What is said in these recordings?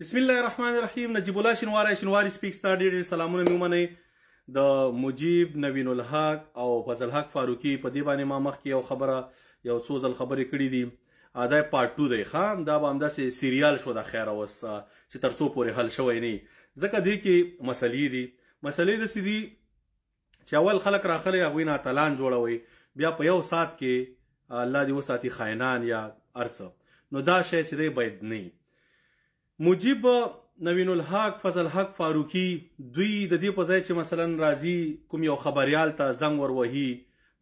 بسم الله الرحمن الرحیم نجیب الله شنواری شنواری سپیکس ته ډېر ډېر سلامونه مې ومنئ د مجیب نوین الحق او فضل حق فاروقي په دې باندې ما مخکې یو خبره یو څو ځل خبرې کړې دي ادا پارت 2 دی خام دا به همداسې سیریال شو د خیره وس چې تر څو پورې حل شوی نه ځکه دې کې مسلې دي مسلې د سدي چې اول خلک راخلي هغه نه تلان جوړوي بیا په یو سات کې الله دې وساتي خائنان یا ارسه نو دا شی چې دی باید نه مجيب نوین الحق فضل حق فاروقي دوی د دې په ځای چې مثلا راضي کوم یو خبريال ته زنګ ور وهي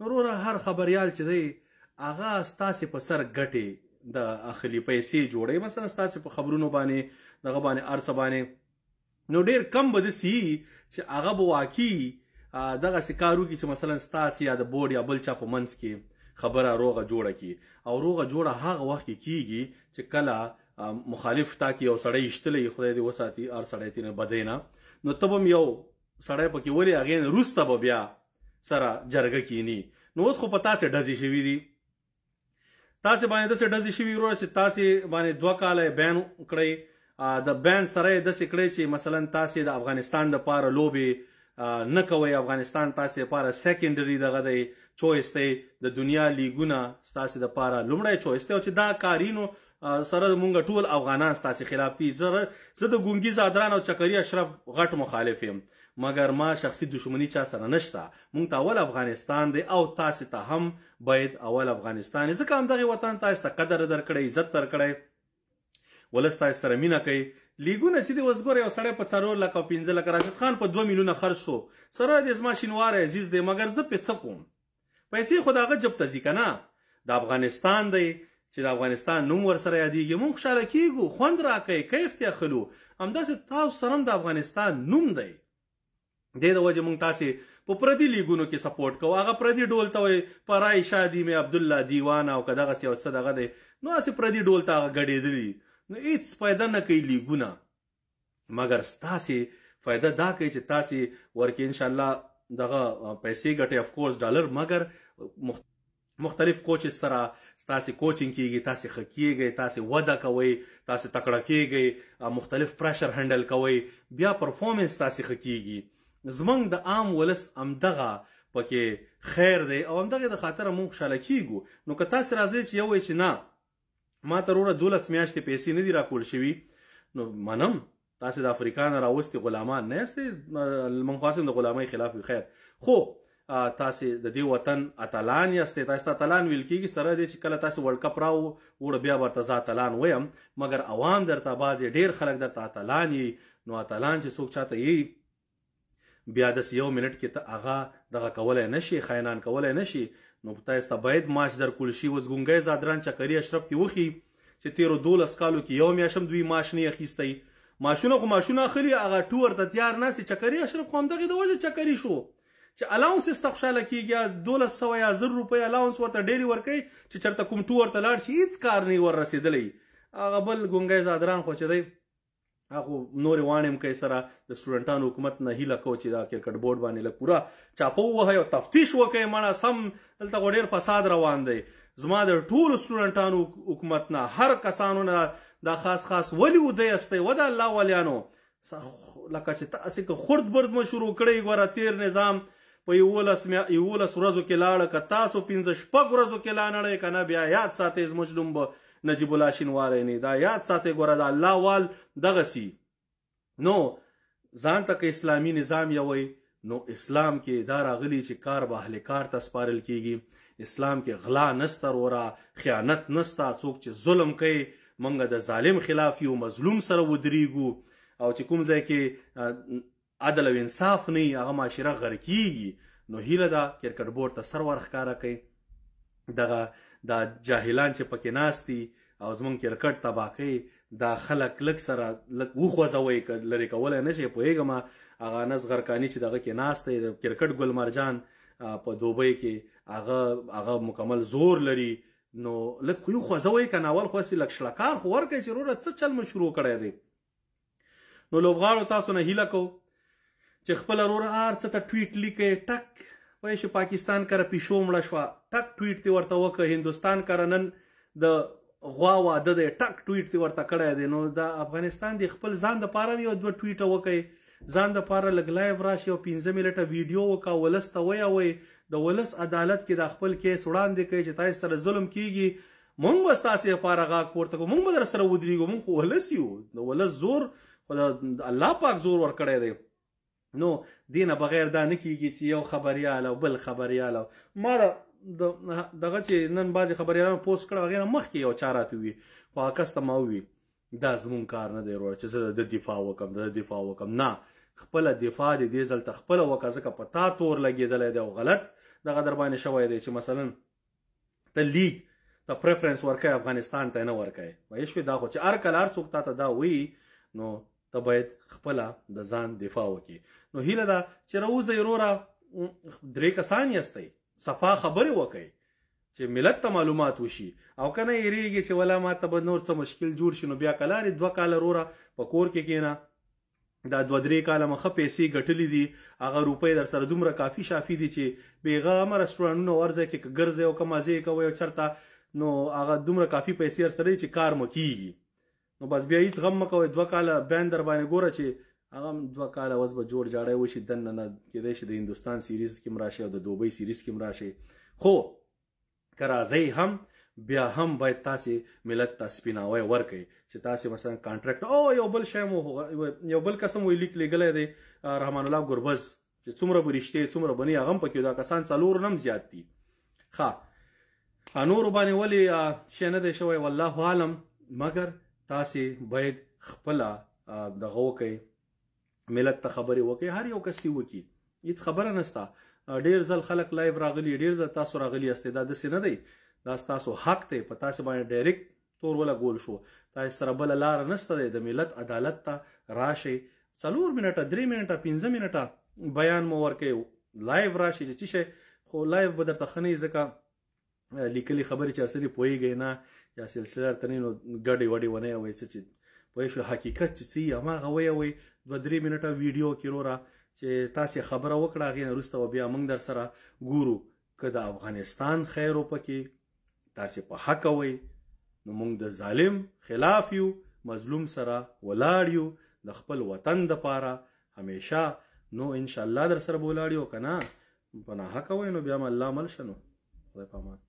نورو هر خبريال چې دی اغا ستاسې په سر ګټي د اخلي پیسې جوړي مثلا ستاسې په خبرونو باندې دغه باندې ارسه باندې نو ډیر کم بده سي چې هغه بواکي دغه سکارو کې چې مثلا ستاسې یا د بورډ یا بل چا په منځ کې خبره روغه جوړه کی او روغه جوړه هغه وخت کیږي چې کله مخالف تا کې یو سړی اشتلې خدای دې وساتي ار سړی تینه بدینا نو تبم یو سړی پکې ولې اغه نه روسته به بیا سره جرګه کینی نو اوس خو پتا سه ډزې شوی دی تاسو باندې د سه ډزې شوی ورو چې تاسو باندې دوه کاله بیان کړی د بیان سره د سکړې چې مثلا تاسو د افغانستان د پاره لوبي نه کوي افغانستان تاسو لپاره سیکنډري دغه دی چويس دی د دنیا لیګونه تاسو لپاره لومړی چويس دی او چې دا کارینو سره مونږ ټول افغانان تاسو خلاف دي زه زه د ګونګي زادران او چکری اشرف غټ مخالف یم مګر ما شخصي دښمنی چا سره نشته مونږ ته اول افغانستان دی او تاسو ته هم باید اول افغانستان ځکه هم دغه وطن تاسو ته قدر درکړي عزت درکړي ولستا سره مینا کوي لیګونه چې د وسګور یو سړی په څلور لک او 15 لک راشد خان په 2 میلیونه خرج شو سره د زما شینوار عزیز دی مګر زه په څه کوم پیسې خداغه جب تزی کنه د افغانستان دی چې د افغانستان نوم ور سره یادېږي مونږ خوشاله کیږو خوند راکې کیف ته خلو همداسې تاسو سره د افغانستان نوم دی د دې وجه مونږ تاسو په پردي لیګونو کې سپورټ کوو هغه پردي ډول ته پرای شادي مې عبد الله دیوان او کداغه سیاست دغه دی نو اسی پردي ډول ته غړېدلی نو هیڅ فایده نه کوي لیګونه مګر ستاسې فایده دا کوي چې تاسې ورکې ان شاء الله دغه پیسې ګټي اف کورس ډالر مګر مختلف کوچ سره تاسو کوچینګ کیږي تاسو خکیږي تاسو وده کوي تاسو تکړه کیږي مختلف پرشر هندل کوي بیا پرفورمنس تاسو خکیږي زمنګ د عام ولس امدغه پکې خیر دی او امدغه د خاطر مونږ شلکیګو نو که تاسو راځي چې یو چې نه ما تر اوره دولس میاشتې پیسې نه دي راکول شوي نو منم تاسو د افریقا نه راوستي غلامان نه یاستې من خاصم د غلامۍ خلاف خیر خو تاسو د دې وطن اتلان یاستې تاسو اتلان ویل کیږي سره دې چې کله تاسو ورلد کپ راو وړ بیا ورته اتلان ویم مګر عوام درته بازي ډیر خلک درته اتلان یي نو اتلان چې څوک چاته یي بیا د یو منټ کې ته هغه دغه کولای نشي خاینان کولای نشي نو تاسو ته باید ماش در کول شي وزګونګي زادران چکری اشرف تی وخی چې تیرو دول اسکالو کې یو میاشم دوی ماش نه اخیستي ماشونه خو ماشونه اخلي هغه ټور ته تیار نه سي چکری اشرف خو هم دغه د وجه چکری شو چې الاونس استخشاله کیږي 1200 روپۍ الاونس ورته ډیلی ورکي چې چرته کوم ټور ته لاړ شي هیڅ کار نه ور رسیدلی هغه بل ګونګي زادران خو چې دی هغه نور وانم کې سره د سټوډنټانو حکومت نه هیله کو چې دا کرکټ بورډ باندې له پورا چاپو وه او تفتیش وکړي مړه سم دلته غوډیر فساد روان دی زما د ټول سټوډنټانو حکومت نه هر کسانو نه دا خاص خاص ولی و دی استه و د الله ولیانو لکه چې تاسو که خرد برد م شروع کړی غوړه تیر نظام په یولس میا یولس ورځو کې لاړه ک تاسو 15 شپږ ورځو کې لاړه کنه بیا یاد ساتي زموږ دومبه نجیب الله شینواری نه دا یاد ساتي ګوره دا الله وال دغه سي نو ځان ته اسلامی نظام یوي نو اسلام کې دا راغلی چې کار به اهل کار ته سپارل کیږي اسلام کې غلا نستر ورا خیانت نستا څوک چې ظلم کوي منګه د ظالم خلاف یو مظلوم سره ودریګو او چې کوم ځای کې عدل او انصاف نه هغه معاشره غرقیږي نو هیله دا کرکټ بورډ ته سر ورخ کارا کوي دغه دا جاهلان چې پکې ناشتي او زمونږ کرکټ تباکي دا خلک لک سره لک وخوځوي لری کول نه شي پوهیږم هغه نس غرکانی چې دغه کې ناشته د کرکټ ګل مرجان په دوبۍ کې هغه هغه مکمل زور لري نو لک خو خوځوي کنه اول خو سي لک شلکار خو ورکه چې ضرورت څه چل مشروع کړی دی نو لوبغاړو تاسو نه هیله کو چې خپل رور ار څه ته ټویټ لیکي ټک وای شو پاکستان کړه پښو مړه شو ټک ټویټ دی ورته وکه هندستان کړه نن د غوا واده دی ټک ټویټ دی ورته کړه دی نو د افغانستان دی خپل ځان د پاره یو دوه ټویټ وکي ځان د پاره لګلایو راشي او 15 منټه ویډیو وکا ولست ویا وای د ولس عدالت کې د خپل کیس وړاندې کوي چې تاسو سره ظلم کیږي مونږ به تاسو لپاره غا کوړته کوم مونږ در سره ودرېګو مونږ ولس یو د ولس زور خدای الله پاک زور ور کړی دی نو دینه بغیر دا نه کیږي چې یو خبريال او بل خبريال ما دغه چې نن بعضی خبريالانو پوسټ کړه غیر مخ کې یو چاراته وي خو اکسته ما وي دا زمون کار نه دی ورور چې زه د دفاع وکم د دفاع وکم نه خپل دفاع د دې ځل تخپل وکزه په تا تور لګیدل دی او غلط دغه در باندې شوی دی چې مثلا ته لیگ ته پریفرنس ورکای افغانستان ته نه ورکای وایي شو دا خو چې ار کلار څوک تا ته دا وی نو ته باید خپل د ځان دفاع وکې نو هیله ده چې روزه وروره درې کسان یستئ صفا خبرې وکړئ چې ملت ته معلومات وشي او کنه یریږي چې ولا ماته به نور څه مشکل جوړ شي نو بیا کلارې دوه کال وروره په کور کې کېنه دا دوه درې کاله مخه پیسې ګټلې دي هغه روپۍ در سره دومره کافی شافي دي چې بیغمه رستورانونو ورځه کې ګرځي او کمازې کوي او چرته نو هغه دومره کافی پیسې سره چې کار مکیږي نو بس بیا هیڅ غم مکوئ دوه کاله بیان در باندې ګوره چې هغه دوه کاله اوس به جوړ جاړی وشي دننه نه کېدای شي د هندوستان سیریز کې هم راشي او د دوبۍ سیریز کې هم راشي خو که راځئ هم بیا هم باید تاسې ملت ته سپیناوی ورکړئ چې تاسې مثلا کانټراکټ او یو بل شی مو یو بل قسم وایي لیک لیږلی دی رحمان الله ګربز چې څومره به رښتې څومره به نه هغه هم پکې دا کسان څلور نم زیات دي ښه نورو باندې ولې شی نه دی شوی والله عالم مګر تاسې باید خپل دغه وکي ملت ته خبرې وکي هر یو کس دی وکي هیڅ خبره نستا ډیر ځل خلک لایو راغلي ډیر ځل تاسو راغلي استې دا دسې نه دی دا تاسو حق ته په تاسو باندې ډایرکټ تور ولا ګول شو تاسو سره بل لار نسته د ملت عدالت ته راشي څلور منټه 3 منټه 15 منټه بیان مو ورکې لایو راشي چې شي خو لایو بدر ته خني ځکه لیکلي خبرې چې اصلي پويږي نه یا سلسله ترنی نو ګډې وډې ونه وي چې پوه شو حقیقت چې سی هغه وی وی د 3 منټه ویډیو کې وروره چې تاسو خبره وکړه غي وروسته بیا موږ در سره ګورو که د افغانستان خیر وپکې تاسو په حق وي نو موږ د ظالم خلاف یو مظلوم سره ولاړ یو د خپل وطن د پاره همیشه نو ان شاء الله در سره بولاړ یو کنه پناه حق وي نو بیا م الله مل شنو خدای پامان